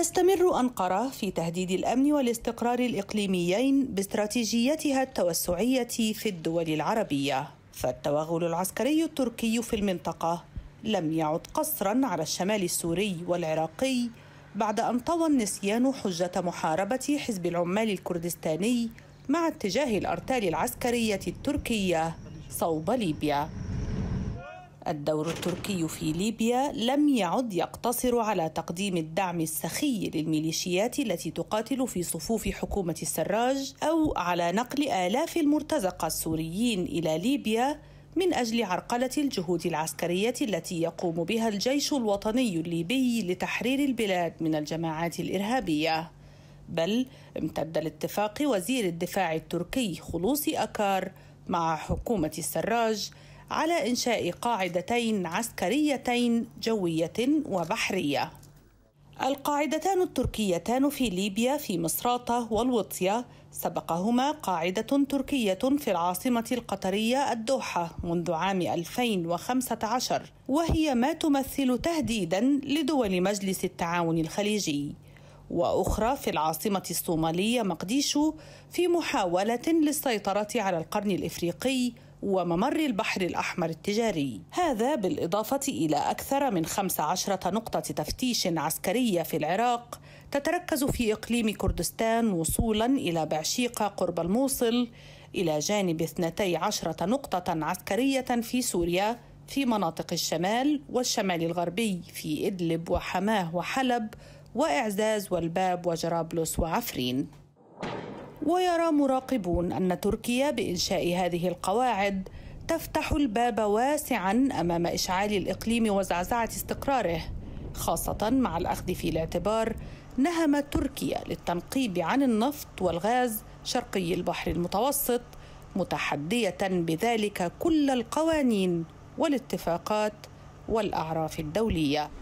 تستمر أنقرة في تهديد الأمن والاستقرار الإقليميين باستراتيجيتها التوسعية في الدول العربية فالتوغل العسكري التركي في المنطقة لم يعد قصرا على الشمال السوري والعراقي بعد أن طوى النسيان حجة محاربة حزب العمال الكردستاني مع اتجاه الأرتال العسكرية التركية صوب ليبيا الدور التركي في ليبيا لم يعد يقتصر على تقديم الدعم السخي للميليشيات التي تقاتل في صفوف حكومه السراج او على نقل الاف المرتزقه السوريين الى ليبيا من اجل عرقله الجهود العسكريه التي يقوم بها الجيش الوطني الليبي لتحرير البلاد من الجماعات الارهابيه بل امتد لاتفاق وزير الدفاع التركي خلوص اكار مع حكومه السراج على إنشاء قاعدتين عسكريتين جوية وبحرية. القاعدتان التركيتان في ليبيا في مصراتة والوطية سبقهما قاعدة تركية في العاصمة القطرية الدوحة منذ عام 2015 وهي ما تمثل تهديدا لدول مجلس التعاون الخليجي وأخرى في العاصمة الصومالية مقديشو في محاولة للسيطرة على القرن الإفريقي وممر البحر الأحمر التجاري هذا بالإضافة إلى أكثر من 15 نقطة تفتيش عسكرية في العراق تتركز في إقليم كردستان وصولا إلى بعشيقة قرب الموصل إلى جانب 12 نقطة عسكرية في سوريا في مناطق الشمال والشمال الغربي في إدلب وحماه وحلب وإعزاز والباب وجرابلس وعفرين ويرى مراقبون أن تركيا بإنشاء هذه القواعد تفتح الباب واسعا أمام إشعال الإقليم وزعزعة استقراره خاصة مع الأخذ في الاعتبار نهم تركيا للتنقيب عن النفط والغاز شرقي البحر المتوسط متحدية بذلك كل القوانين والاتفاقات والأعراف الدولية